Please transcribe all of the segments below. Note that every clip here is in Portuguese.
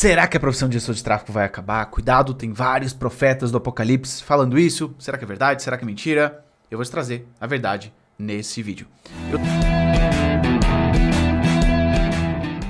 Será que a profissão de gestor de tráfego vai acabar? Cuidado, tem vários profetas do apocalipse falando isso. Será que é verdade? Será que é mentira? Eu vou te trazer a verdade nesse vídeo. Eu,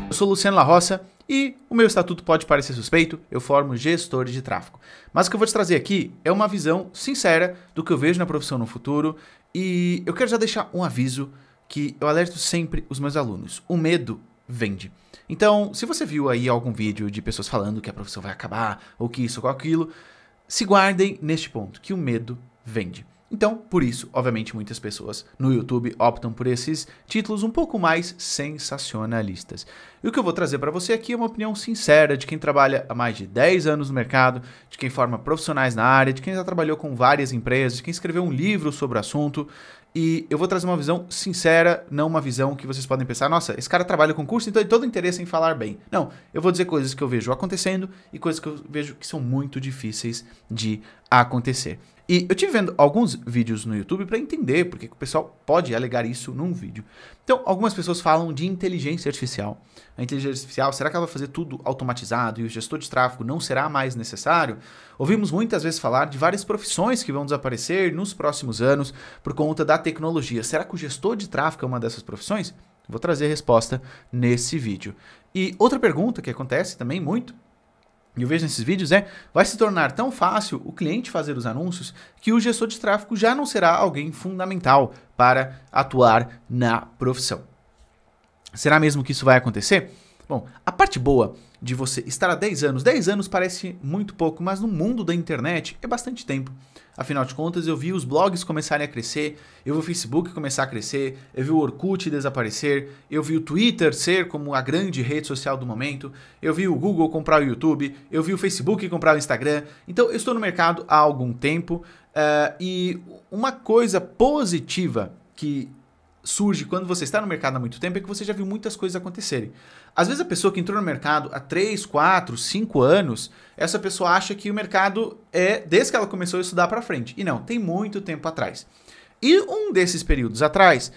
Eu sou Luciano La Roça e o meu estatuto pode parecer suspeito, eu formo gestores de tráfego. Mas o que eu vou te trazer aqui é uma visão sincera do que eu vejo na profissão no futuro e eu quero já deixar um aviso que eu alerto sempre os meus alunos. O medo vende. Então, se você viu aí algum vídeo de pessoas falando que a profissão vai acabar, ou que isso ou aquilo, se guardem neste ponto, que o medo vende. Então, por isso, obviamente, muitas pessoas no YouTube optam por esses títulos um pouco mais sensacionalistas. E o que eu vou trazer para você aqui é uma opinião sincera de quem trabalha há mais de 10 anos no mercado, de quem forma profissionais na área, de quem já trabalhou com várias empresas, de quem escreveu um livro sobre o assunto. E eu vou trazer uma visão sincera, não uma visão que vocês podem pensar, nossa, esse cara trabalha com curso, então ele todo interesse em falar bem. Não, eu vou dizer coisas que eu vejo acontecendo e coisas que eu vejo que são muito difíceis de acontecer. E eu tive vendo alguns vídeos no YouTube para entender porque o pessoal pode alegar isso num vídeo. Então, algumas pessoas falam de inteligência artificial. A inteligência artificial, será que ela vai fazer tudo automatizado e o gestor de tráfego não será mais necessário? Ouvimos muitas vezes falar de várias profissões que vão desaparecer nos próximos anos por conta da tecnologia. Será que o gestor de tráfego é uma dessas profissões? Vou trazer a resposta nesse vídeo. E outra pergunta que acontece também muito eu vejo nesses vídeos é, vai se tornar tão fácil o cliente fazer os anúncios que o gestor de tráfego já não será alguém fundamental para atuar na profissão. Será mesmo que isso vai acontecer? Bom, a parte boa de você estar há 10 anos, 10 anos parece muito pouco, mas no mundo da internet é bastante tempo. Afinal de contas, eu vi os blogs começarem a crescer, eu vi o Facebook começar a crescer, eu vi o Orkut desaparecer, eu vi o Twitter ser como a grande rede social do momento, eu vi o Google comprar o YouTube, eu vi o Facebook comprar o Instagram. Então, eu estou no mercado há algum tempo uh, e uma coisa positiva que surge quando você está no mercado há muito tempo é que você já viu muitas coisas acontecerem. Às vezes a pessoa que entrou no mercado há 3, 4, 5 anos, essa pessoa acha que o mercado é desde que ela começou a estudar para frente. E não, tem muito tempo atrás. E um desses períodos atrás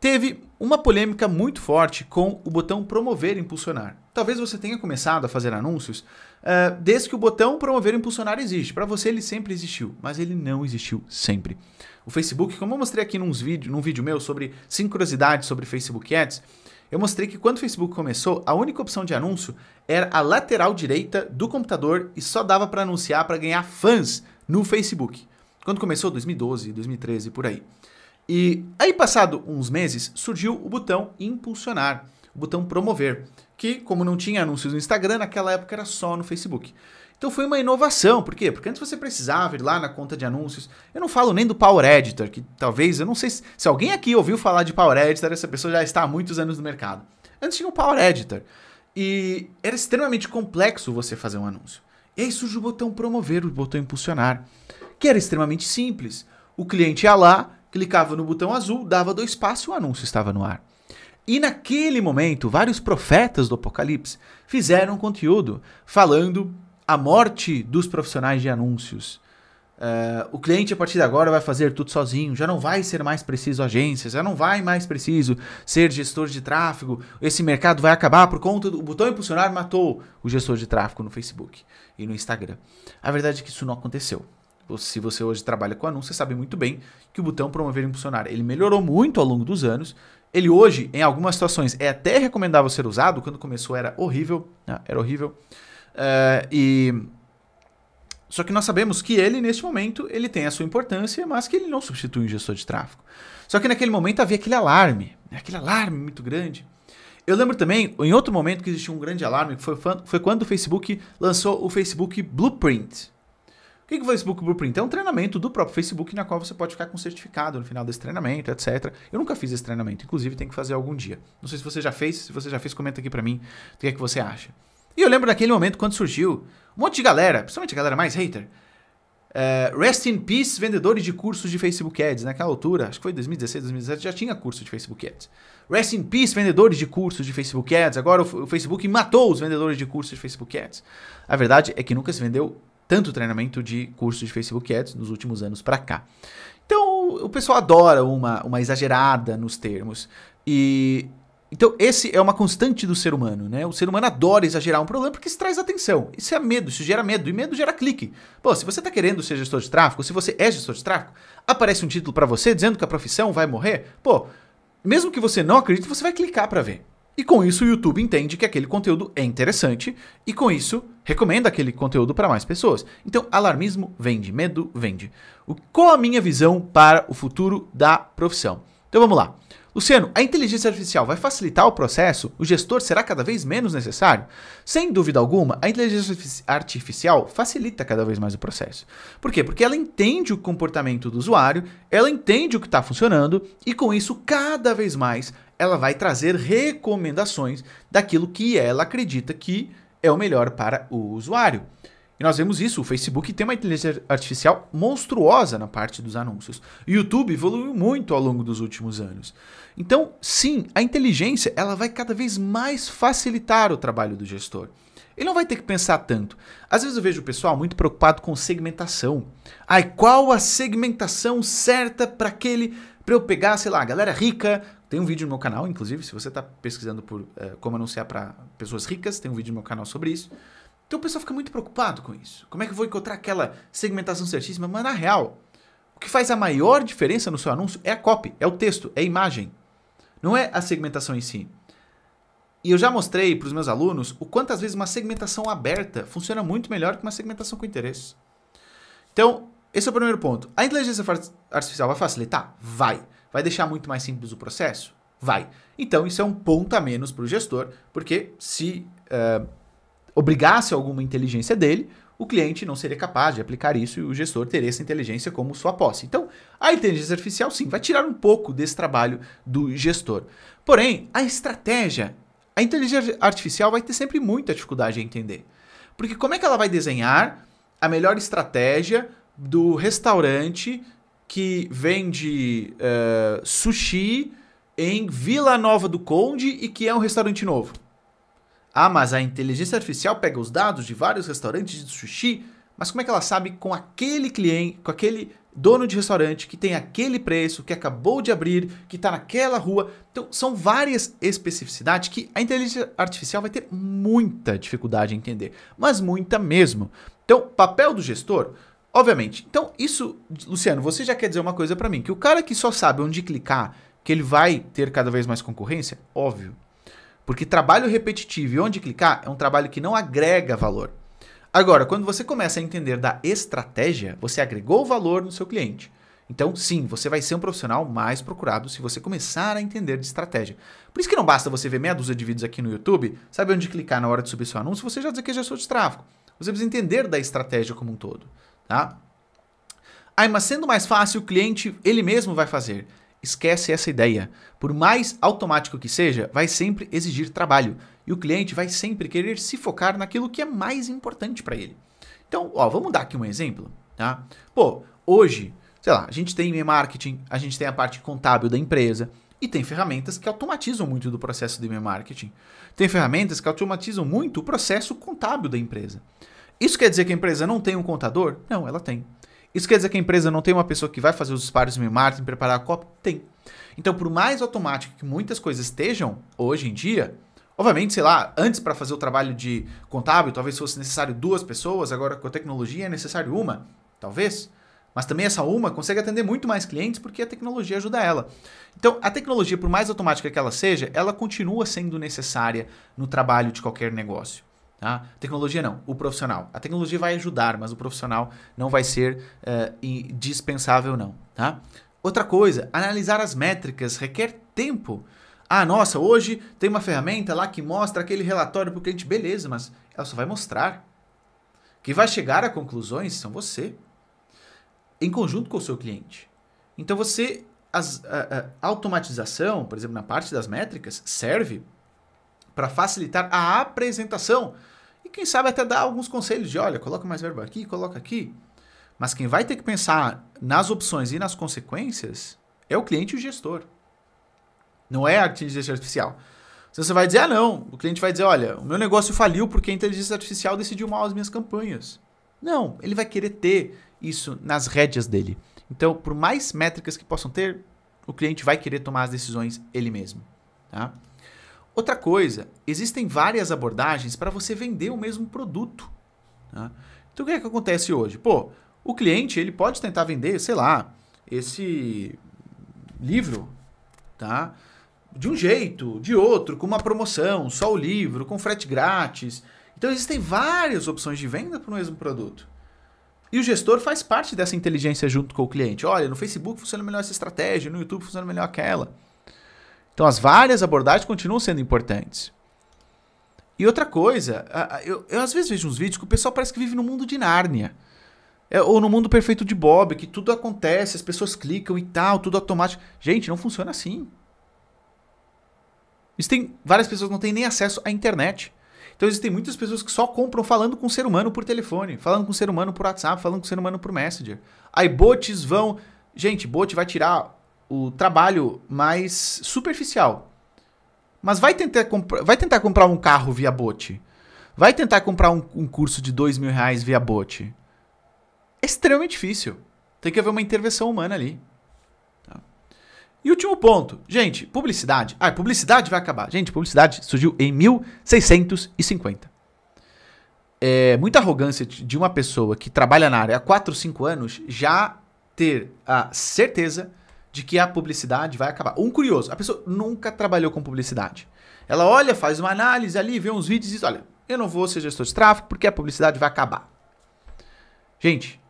teve uma polêmica muito forte com o botão promover e impulsionar. Talvez você tenha começado a fazer anúncios uh, desde que o botão promover e impulsionar existe. Para você ele sempre existiu, mas ele não existiu sempre. O Facebook, como eu mostrei aqui nos vídeo, num vídeo meu sobre sincronicidade sobre Facebook Ads, eu mostrei que quando o Facebook começou, a única opção de anúncio era a lateral direita do computador e só dava para anunciar para ganhar fãs no Facebook. Quando começou, 2012, 2013, por aí. E aí, passado uns meses, surgiu o botão impulsionar, o botão promover, que, como não tinha anúncios no Instagram, naquela época era só no Facebook. Então foi uma inovação, por quê? Porque antes você precisava ir lá na conta de anúncios. Eu não falo nem do Power Editor, que talvez, eu não sei se, se alguém aqui ouviu falar de Power Editor, essa pessoa já está há muitos anos no mercado. Antes tinha o Power Editor. E era extremamente complexo você fazer um anúncio. E aí surge o botão promover, o botão impulsionar, que era extremamente simples. O cliente ia lá, clicava no botão azul, dava dois passos e o anúncio estava no ar. E naquele momento, vários profetas do Apocalipse fizeram conteúdo falando a morte dos profissionais de anúncios. Uh, o cliente a partir de agora vai fazer tudo sozinho, já não vai ser mais preciso agências, já não vai mais preciso ser gestor de tráfego. Esse mercado vai acabar por conta do o botão impulsionar matou o gestor de tráfego no Facebook e no Instagram. A verdade é que isso não aconteceu se você hoje trabalha com anúncio, você sabe muito bem que o botão promover e impulsionar, ele melhorou muito ao longo dos anos. Ele hoje, em algumas situações, é até recomendável ser usado. Quando começou era horrível, ah, era horrível. Uh, e só que nós sabemos que ele neste momento ele tem a sua importância, mas que ele não substitui um gestor de tráfego. Só que naquele momento havia aquele alarme, aquele alarme muito grande. Eu lembro também, em outro momento que existiu um grande alarme, foi, foi quando o Facebook lançou o Facebook Blueprint. O que, o Facebook Blueprint? É um treinamento do próprio Facebook na qual você pode ficar com certificado no final desse treinamento, etc. Eu nunca fiz esse treinamento, inclusive tem que fazer algum dia. Não sei se você já fez, se você já fez, comenta aqui para mim o que é que você acha. E eu lembro daquele momento quando surgiu um monte de galera, principalmente a galera mais hater, eh, rest in peace, vendedores de cursos de Facebook Ads. Naquela altura, acho que foi 2016, 2017, já tinha curso de Facebook Ads. Rest in peace, vendedores de cursos de Facebook Ads. Agora o, o Facebook matou os vendedores de cursos de Facebook Ads. A verdade é que nunca se vendeu tanto treinamento de curso de Facebook Ads nos últimos anos para cá. Então, o pessoal adora uma, uma exagerada nos termos. E então, esse é uma constante do ser humano, né? O ser humano adora exagerar um problema porque isso traz atenção. Isso é medo, isso gera medo, e medo gera clique. Pô, se você está querendo ser gestor de tráfego, se você é gestor de tráfego, aparece um título para você dizendo que a profissão vai morrer, pô, mesmo que você não acredite, você vai clicar para ver. E com isso o YouTube entende que aquele conteúdo é interessante e com isso recomenda aquele conteúdo para mais pessoas. Então, alarmismo vende, medo vende. O, qual a minha visão para o futuro da profissão? Então vamos lá. Luciano, a inteligência artificial vai facilitar o processo? O gestor será cada vez menos necessário? Sem dúvida alguma, a inteligência artificial facilita cada vez mais o processo. Por quê? Porque ela entende o comportamento do usuário, ela entende o que está funcionando e, com isso, cada vez mais ela vai trazer recomendações daquilo que ela acredita que é o melhor para o usuário. E nós vemos isso, o Facebook tem uma inteligência artificial monstruosa na parte dos anúncios. O YouTube evoluiu muito ao longo dos últimos anos. Então, sim, a inteligência ela vai cada vez mais facilitar o trabalho do gestor. Ele não vai ter que pensar tanto. Às vezes eu vejo o pessoal muito preocupado com segmentação. Ai, qual a segmentação certa para aquele para eu pegar, sei lá, galera rica, tem um vídeo no meu canal, inclusive, se você está pesquisando por é, como anunciar para pessoas ricas, tem um vídeo no meu canal sobre isso. Então o pessoal fica muito preocupado com isso. Como é que eu vou encontrar aquela segmentação certíssima? Mas na real, o que faz a maior diferença no seu anúncio é a copy, é o texto, é a imagem. Não é a segmentação em si. E eu já mostrei para os meus alunos o quantas vezes uma segmentação aberta funciona muito melhor que uma segmentação com interesse. Então, esse é o primeiro ponto. A inteligência artificial vai facilitar? Vai. Vai deixar muito mais simples o processo? Vai. Então, isso é um ponto a menos para o gestor, porque se uh, obrigasse alguma inteligência dele, o cliente não seria capaz de aplicar isso e o gestor teria essa inteligência como sua posse. Então, a inteligência artificial, sim, vai tirar um pouco desse trabalho do gestor. Porém, a estratégia, a inteligência artificial vai ter sempre muita dificuldade em entender. Porque como é que ela vai desenhar a melhor estratégia do restaurante que vende uh, sushi em Vila Nova do Conde e que é um restaurante novo. Ah, mas a inteligência artificial pega os dados de vários restaurantes de sushi, mas como é que ela sabe com aquele cliente, com aquele dono de restaurante que tem aquele preço, que acabou de abrir, que está naquela rua? Então, são várias especificidades que a inteligência artificial vai ter muita dificuldade em entender, mas muita mesmo. Então, papel do gestor, Obviamente. Então, isso, Luciano, você já quer dizer uma coisa para mim, que o cara que só sabe onde clicar, que ele vai ter cada vez mais concorrência? Óbvio. Porque trabalho repetitivo e onde clicar é um trabalho que não agrega valor. Agora, quando você começa a entender da estratégia, você agregou valor no seu cliente. Então, sim, você vai ser um profissional mais procurado se você começar a entender de estratégia. Por isso que não basta você ver meia dúzia de vídeos aqui no YouTube, sabe onde clicar na hora de subir seu anúncio, você já diz que é gestor de tráfego. Você precisa entender da estratégia como um todo tá? Aí, mas sendo mais fácil, o cliente ele mesmo vai fazer. Esquece essa ideia. Por mais automático que seja, vai sempre exigir trabalho e o cliente vai sempre querer se focar naquilo que é mais importante para ele. Então, ó, vamos dar aqui um exemplo, tá? Pô, hoje, sei lá, a gente tem e-mail marketing, a gente tem a parte contábil da empresa e tem ferramentas que automatizam muito do processo de e-mail marketing. Tem ferramentas que automatizam muito o processo contábil da empresa. Isso quer dizer que a empresa não tem um contador? Não, ela tem. Isso quer dizer que a empresa não tem uma pessoa que vai fazer os disparos no marketing, preparar a copa? Tem. Então, por mais automático que muitas coisas estejam hoje em dia, obviamente, sei lá, antes para fazer o trabalho de contábil, talvez fosse necessário duas pessoas, agora com a tecnologia é necessário uma, talvez. Mas também essa uma consegue atender muito mais clientes porque a tecnologia ajuda ela. Então, a tecnologia, por mais automática que ela seja, ela continua sendo necessária no trabalho de qualquer negócio. Tá? Tecnologia não, o profissional. A tecnologia vai ajudar, mas o profissional não vai ser uh, eh, indispensável, não. Tá? Outra coisa, analisar as métricas requer tempo. Ah, nossa, hoje tem uma ferramenta lá que mostra aquele relatório para o cliente. Beleza, mas ela só vai mostrar. Quem vai chegar a conclusões são você, em conjunto com o seu cliente. Então você, as, a, a automatização, por exemplo, na parte das métricas, serve para facilitar a apresentação e quem sabe até dar alguns conselhos de, olha, coloca mais verbo aqui, coloca aqui. Mas quem vai ter que pensar nas opções e nas consequências é o cliente e o gestor. Não é a inteligência artificial. Se você vai dizer, ah não, o cliente vai dizer, olha, o meu negócio faliu porque a inteligência artificial decidiu mal as minhas campanhas. Não, ele vai querer ter isso nas rédeas dele. Então, por mais métricas que possam ter, o cliente vai querer tomar as decisões ele mesmo. Tá? Outra coisa, existem várias abordagens para você vender o mesmo produto. Né? Então o que é que acontece hoje? Pô, o cliente ele pode tentar vender, sei lá, esse livro, tá? De um jeito, de outro, com uma promoção, só o livro, com frete grátis. Então existem várias opções de venda para o mesmo produto. E o gestor faz parte dessa inteligência junto com o cliente. Olha, no Facebook funciona melhor essa estratégia, no YouTube funciona melhor aquela. Então as várias abordagens continuam sendo importantes. E outra coisa, eu, eu às vezes vejo uns vídeos que o pessoal parece que vive no mundo de Nárnia. É, ou no mundo perfeito de Bob, que tudo acontece, as pessoas clicam e tal, tudo automático. Gente, não funciona assim. Existem várias pessoas que não têm nem acesso à internet. Então existem muitas pessoas que só compram falando com o um ser humano por telefone, falando com o um ser humano por WhatsApp, falando com o um ser humano por Messenger. Aí bots vão. Gente, bot vai tirar o trabalho mais superficial. Mas vai tentar, vai tentar comprar um carro via bote. Vai tentar comprar um, um curso de dois mil reais via bote. É extremamente difícil. Tem que haver uma intervenção humana ali. Tá? E último ponto. Gente, publicidade. Ah, publicidade vai acabar. Gente, publicidade surgiu em 1650. É, muita arrogância de uma pessoa que trabalha na área há 4, 5 anos já ter a certeza de que a publicidade vai acabar. Um curioso, a pessoa nunca trabalhou com publicidade. Ela olha, faz uma análise ali, vê uns vídeos e diz: olha, eu não vou ser gestor de tráfego porque a publicidade vai acabar. Gente,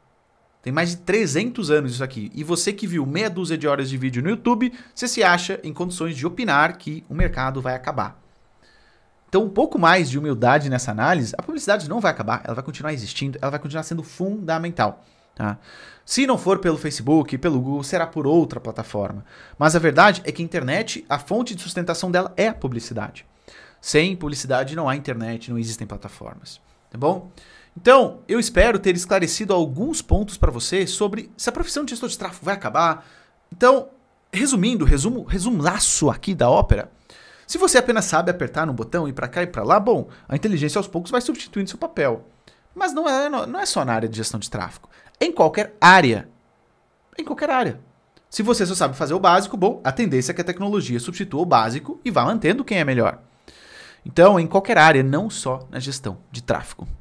tem mais de 300 anos isso aqui. E você que viu meia dúzia de horas de vídeo no YouTube, você se acha em condições de opinar que o mercado vai acabar. Então, um pouco mais de humildade nessa análise, a publicidade não vai acabar, ela vai continuar existindo, ela vai continuar sendo fundamental. Tá? Se não for pelo Facebook, pelo Google, será por outra plataforma. Mas a verdade é que a internet, a fonte de sustentação dela é a publicidade. Sem publicidade não há internet, não existem plataformas. Tá bom? Então, eu espero ter esclarecido alguns pontos para você sobre se a profissão de gestor de tráfego vai acabar. Então, resumindo, resumo, resumo laço aqui da ópera. Se você apenas sabe apertar um botão e para cá e para lá, bom, a inteligência aos poucos vai substituindo seu papel. Mas não é, não é só na área de gestão de tráfego em qualquer área. Em qualquer área. Se você só sabe fazer o básico, bom, a tendência é que a tecnologia substitua o básico e vá mantendo quem é melhor. Então, em qualquer área, não só na gestão de tráfego.